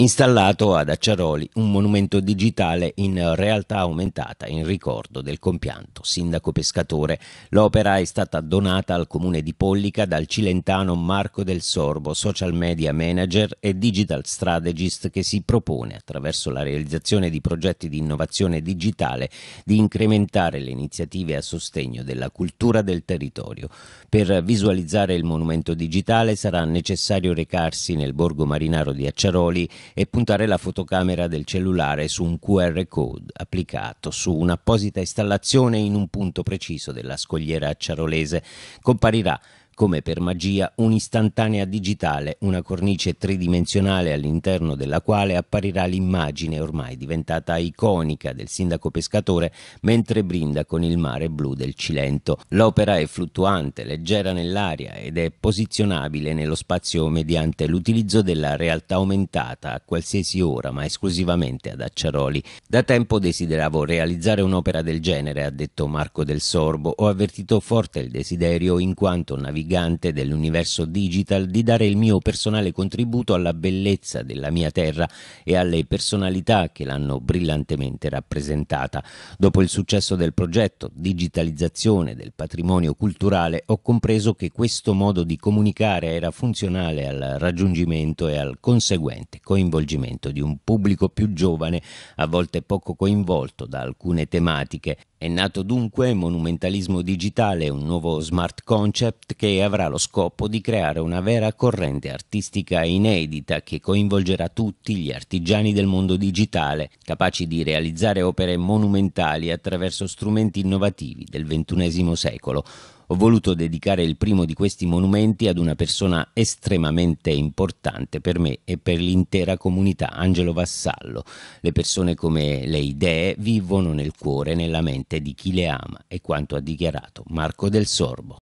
installato ad Acciaroli un monumento digitale in realtà aumentata in ricordo del compianto sindaco pescatore. L'opera è stata donata al comune di Pollica dal cilentano Marco del Sorbo, social media manager e digital strategist che si propone attraverso la realizzazione di progetti di innovazione digitale di incrementare le iniziative a sostegno della cultura del territorio. Per visualizzare il monumento digitale sarà necessario recarsi nel borgo marinaro di Acciaroli e puntare la fotocamera del cellulare su un QR code applicato su un'apposita installazione in un punto preciso della scogliera acciarolese. Comparirà come per magia, un'istantanea digitale, una cornice tridimensionale all'interno della quale apparirà l'immagine ormai diventata iconica del sindaco pescatore mentre brinda con il mare blu del Cilento. L'opera è fluttuante, leggera nell'aria ed è posizionabile nello spazio mediante l'utilizzo della realtà aumentata a qualsiasi ora, ma esclusivamente ad Acciaroli. Da tempo desideravo realizzare un'opera del genere, ha detto Marco del Sorbo. Ho avvertito forte il desiderio in quanto navigante gigante dell'universo digital, di dare il mio personale contributo alla bellezza della mia terra e alle personalità che l'hanno brillantemente rappresentata. Dopo il successo del progetto Digitalizzazione del patrimonio culturale, ho compreso che questo modo di comunicare era funzionale al raggiungimento e al conseguente coinvolgimento di un pubblico più giovane, a volte poco coinvolto da alcune tematiche. È nato dunque Monumentalismo Digitale, un nuovo smart concept che avrà lo scopo di creare una vera corrente artistica inedita che coinvolgerà tutti gli artigiani del mondo digitale, capaci di realizzare opere monumentali attraverso strumenti innovativi del XXI secolo. Ho voluto dedicare il primo di questi monumenti ad una persona estremamente importante per me e per l'intera comunità, Angelo Vassallo. Le persone come le idee vivono nel cuore e nella mente di chi le ama, è quanto ha dichiarato Marco del Sorbo.